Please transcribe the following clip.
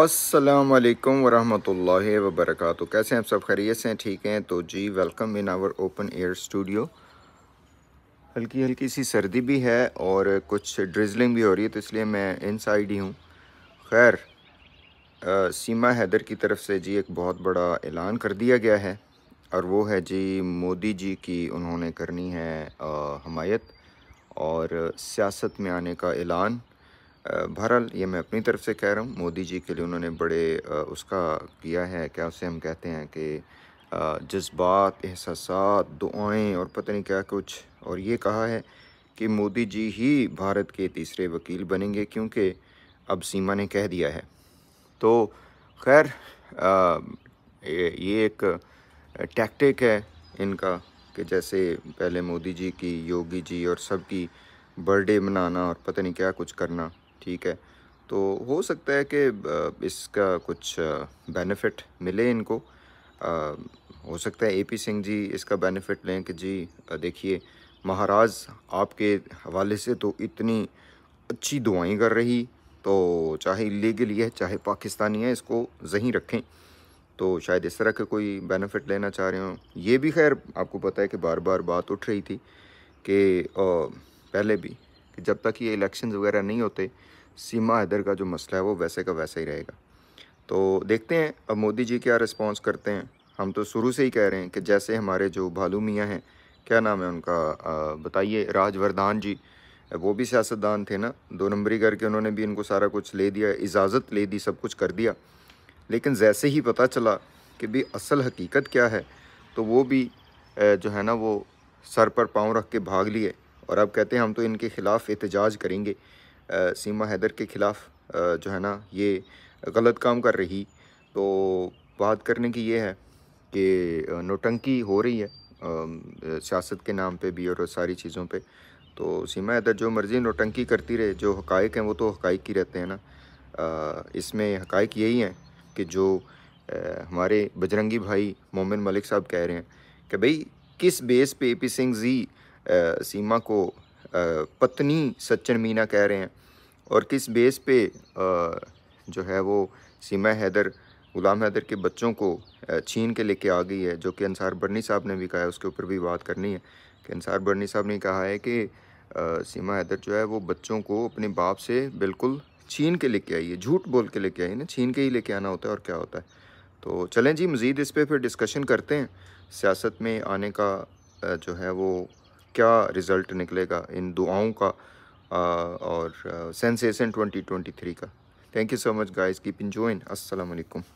असलकम वरहमतुल्लाह वबरक कैसे हैं आप सब खैरियत से हैं ठीक हैं तो जी welcome in our open air studio हल्की हल्की सी सर्दी भी है और कुछ ड्रिजलिंग भी हो रही है तो इसलिए मैं इनसाइड ही हूँ खैर सीमा हैदर की तरफ से जी एक बहुत बड़ा ऐलान कर दिया गया है और वो है जी मोदी जी की उन्होंने करनी है आ, हमायत और सियासत में आने का ऐलान बहरहाल ये मैं अपनी तरफ से कह रहा हूँ मोदी जी के लिए उन्होंने बड़े उसका किया है क्या उसे हम कहते हैं कि जज्बात एहसास दुआएँ और पता नहीं क्या कुछ और ये कहा है कि मोदी जी ही भारत के तीसरे वकील बनेंगे क्योंकि अब सीमा ने कह दिया है तो खैर ये एक टैक्टिक है इनका कि जैसे पहले मोदी जी की योगी जी और सबकी बर्थडे मनाना और पता नहीं क्या कुछ करना ठीक है तो हो सकता है कि इसका कुछ बेनिफिट मिले इनको आ, हो सकता है एपी सिंह जी इसका बेनिफिट लें कि जी देखिए महाराज आपके हवाले से तो इतनी अच्छी दुआई कर रही तो चाहे इलीगली है चाहे पाकिस्तानी है इसको जहीं रखें तो शायद इस तरह का कोई बेनिफिट लेना चाह रहे हो ये भी खैर आपको पता है कि बार बार बात उठ रही थी कि पहले भी कि जब तक ये इलेक्शन वगैरह नहीं होते सीमा हैदर का जो मसला है वो वैसे का वैसा ही रहेगा तो देखते हैं अब मोदी जी क्या रिस्पॉन्स करते हैं हम तो शुरू से ही कह रहे हैं कि जैसे हमारे जो भालू मियाँ हैं क्या नाम है उनका बताइए राजवर्धान जी वो भी सियासतदान थे ना दो नंबरी करके उन्होंने भी इनको सारा कुछ ले दिया इजाज़त ले दी सब कुछ कर दिया लेकिन जैसे ही पता चला कि भी असल हकीकत क्या है तो वो भी जो है ना वो सर पर पाँव रख के भाग लिए और अब कहते हैं हम तो इनके ख़िलाफ़ एहतजाज करेंगे आ, सीमा हैदर के ख़िलाफ़ जो है ना ये गलत काम कर रही तो बात करने की ये है कि नोटंकी हो रही है सियासत के नाम पे भी और सारी चीज़ों पे तो सीमा हैदर जो मर्ज़ी नोटंकी करती रहे जो हक हैं वो तो हक ही रहते हैं ना इसमें हकाइक यही हैं कि जो आ, हमारे बजरंगी भाई मोमिन मलिक साहब कह रहे हैं कि भाई किस बेस पे ए पी सिंह जी सीमा को पत्नी सच्चन मीना कह रहे हैं और किस बेस पे जो है वो सीमा हैदर गुलाम हैदर के बच्चों को छीन के लेके आ गई है जो कि अंसार बर्नी साहब ने भी कहा है उसके ऊपर भी बात करनी है कि अंसार बर्नी साहब ने कहा है कि सीमा हैदर जो है वो बच्चों को अपने बाप से बिल्कुल छीन के लेके आई है झूठ बोल के लेके आई है ना छीन के ही लेके आना होता है और क्या होता है तो चलें जी मज़ीद इस पर फिर डिस्कशन करते हैं सियासत में आने का जो है वो क्या रिज़ल्ट निकलेगा इन दुआओं का और सेंसेसन 2023 का thank you so much guys keep in join असलकुम